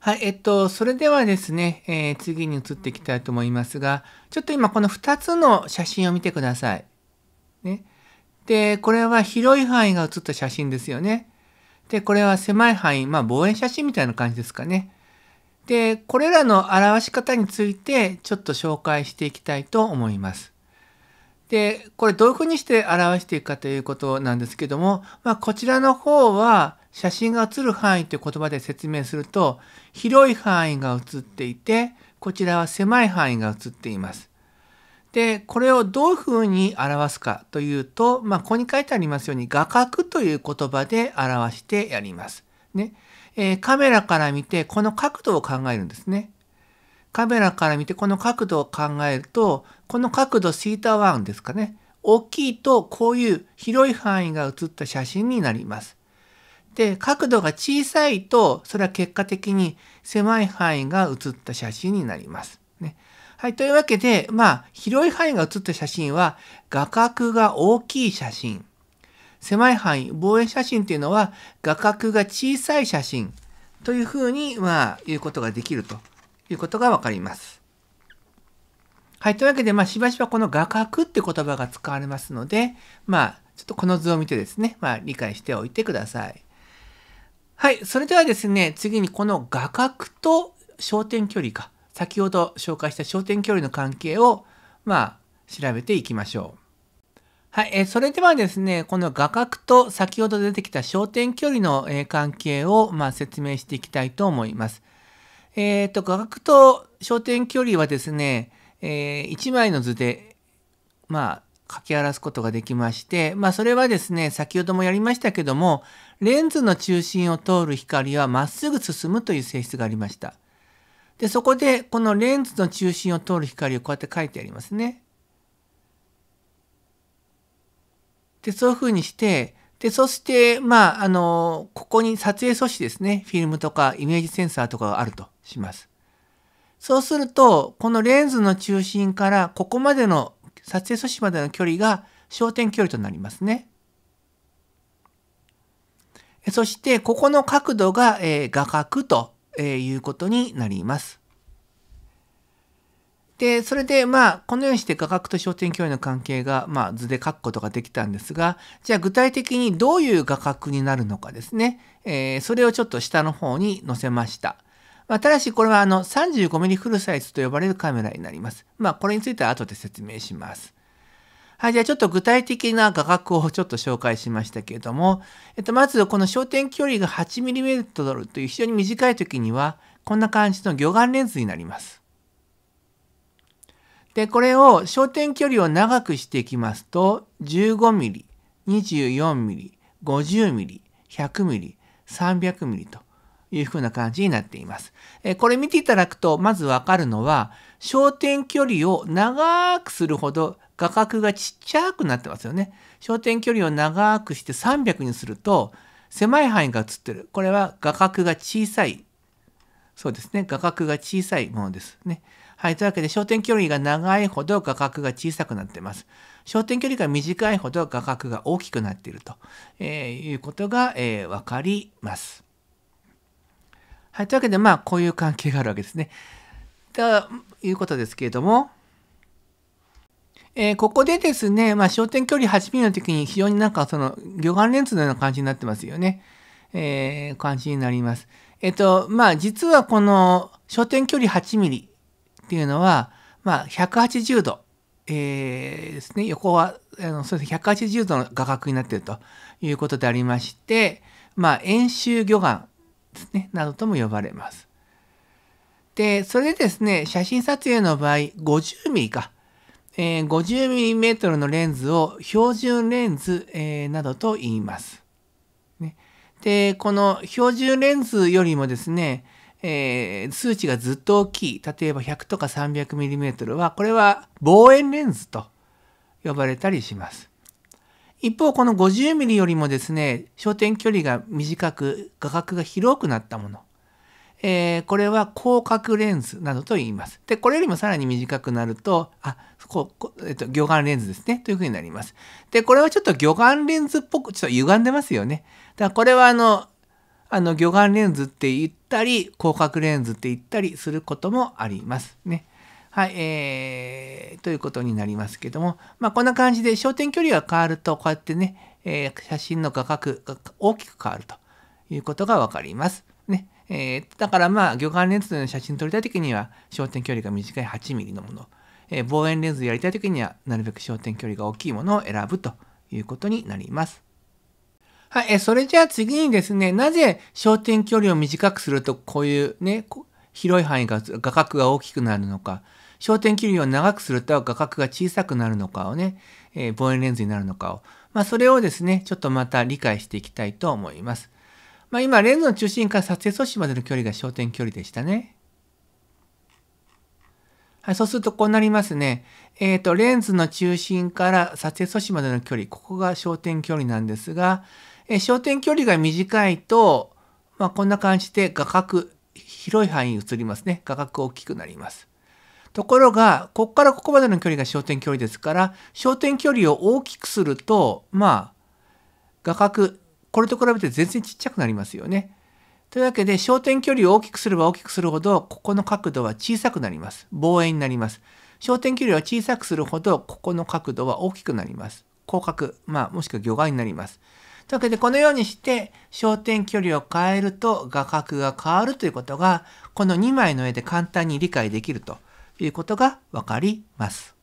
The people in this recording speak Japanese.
はい、えっと、それではですね、えー、次に移っていきたいと思いますが、ちょっと今この2つの写真を見てください。ね。で、これは広い範囲が写った写真ですよね。で、これは狭い範囲、まあ望遠写真みたいな感じですかね。で、これらの表し方についてちょっと紹介していきたいと思います。で、これどういうふうにして表していくかということなんですけども、まあ、こちらの方は写真が写る範囲という言葉で説明すると、広い範囲が写っていて、こちらは狭い範囲が写っています。で、これをどういうふうに表すかというと、まあ、ここに書いてありますように、画角という言葉で表してやります。ね。えー、カメラから見て、この角度を考えるんですね。カメラから見てこの角度を考えると、この角度 θ1 ですかね。大きいとこういう広い範囲が写った写真になります。で、角度が小さいと、それは結果的に狭い範囲が写った写真になります。ね。はい。というわけで、まあ、広い範囲が写った写真は、画角が大きい写真。狭い範囲、望遠写真っていうのは、画角が小さい写真というふうに、まあ、言うことができるということがわかります。はい。というわけで、まあ、しばしばこの画角って言葉が使われますので、まあ、ちょっとこの図を見てですね、まあ、理解しておいてください。はい。それではですね、次にこの画角と焦点距離か、先ほど紹介した焦点距離の関係を、まあ、調べていきましょう。はい。えそれではですね、この画角と先ほど出てきた焦点距離の、え関係を、まあ、説明していきたいと思います。えっ、ー、と、画角と焦点距離はですね、えー、1枚の図で、まあ、書き表すことができまして、まあ、それはですね、先ほどもやりましたけども、レンズの中心を通る光はまっすぐ進むという性質がありました。で、そこで、このレンズの中心を通る光をこうやって書いてありますね。で、そういうふうにして、で、そして、まあ、あの、ここに撮影素子ですね、フィルムとかイメージセンサーとかがあるとします。そうすると、このレンズの中心からここまでの撮影素子までの距離が焦点距離となりますね。そして、ここの角度が、えー、画角と、えー、いうことになります。で、それで、まあ、このようにして価格と焦点距離の関係が、まあ、図で書くことができたんですが、じゃあ具体的にどういう画角になるのかですね、えー、それをちょっと下の方に載せました。まあ、ただし、これはあの 35mm フルサイズと呼ばれるカメラになります。まあ、これについては後で説明します。はい、じゃあちょっと具体的な画角をちょっと紹介しましたけれども、えっと、まずこの焦点距離が 8mm という非常に短い時には、こんな感じの魚眼レンズになります。でこれを焦点距離を長くしていきますと 15mm、24mm、50mm、100mm、300mm というふうな感じになっています。これ見ていただくとまずわかるのは焦点距離を長くするほど画角がちっちゃくなってますよね。焦点距離を長くして300にすると狭い範囲が映ってる。これは画角が小さいそうですね。画角が小さいものですね。はい。というわけで、焦点距離が長いほど画角が小さくなってます。焦点距離が短いほど画角が大きくなっていると、えー、いうことが、えー、分かります。はい。というわけで、まあ、こういう関係があるわけですね。ということですけれども、えー、ここでですね、まあ、焦点距離 8mm の時に非常になんかその魚眼レンズのような感じになってますよね。えー、感じになります。えっと、まあ、実はこの焦点距離8ミリっていうのは、まあ、180度、えー、ですね、横は、あのそうですね、180度の画角になっているということでありまして、まあ、円周魚眼ですね、などとも呼ばれます。で、それでですね、写真撮影の場合、50ミリか、えー、5 0トルのレンズを標準レンズ、えー、などと言います。で、この標準レンズよりもですね、えー、数値がずっと大きい。例えば100とか 300mm は、これは望遠レンズと呼ばれたりします。一方、この 50mm よりもですね、焦点距離が短く、画角が広くなったもの。えー、これは広角レンズなどと言います。で、これよりもさらに短くなると、あ、ここえっと、魚眼レンズですね。というふうになります。で、これはちょっと魚眼レンズっぽく、ちょっと歪んでますよね。だからこれはあの、あの魚眼レンズって言ったり、広角レンズって言ったりすることもありますね。はい、えー、ということになりますけども、まあ、こんな感じで焦点距離が変わると、こうやってね、えー、写真の画角が大きく変わるということがわかります。えー、だからまあ魚眼レンズの写真撮りたい時には焦点距離が短い 8mm のもの、えー、望遠レンズやりたい時にはなるべく焦点距離が大きいものを選ぶということになります。はい、えー、それじゃあ次にですね、なぜ焦点距離を短くするとこういうね、広い範囲が画角が大きくなるのか、焦点距離を長くすると画角が小さくなるのかをね、えー、望遠レンズになるのかを、まあ、それをですね、ちょっとまた理解していきたいと思います。まあ、今レンズの中心から撮影素子までの距離が焦点距離でしたね。はい、そうするとこうなりますね。えっ、ー、と、レンズの中心から撮影素子までの距離、ここが焦点距離なんですが、えー、焦点距離が短いと、まあ、こんな感じで画角、広い範囲映りますね。画角大きくなります。ところが、ここからここまでの距離が焦点距離ですから、焦点距離を大きくすると、まあ、画角これと比べて全然ちっちゃくなりますよね。というわけで焦点距離を大きくすれば大きくするほどここの角度は小さくなります。望遠になります。焦点距離を小さくするほどここの角度は大きくなります。広角、まあもしくは魚眼になります。というわけでこのようにして焦点距離を変えると画角が変わるということがこの2枚の絵で簡単に理解できるということがわかります。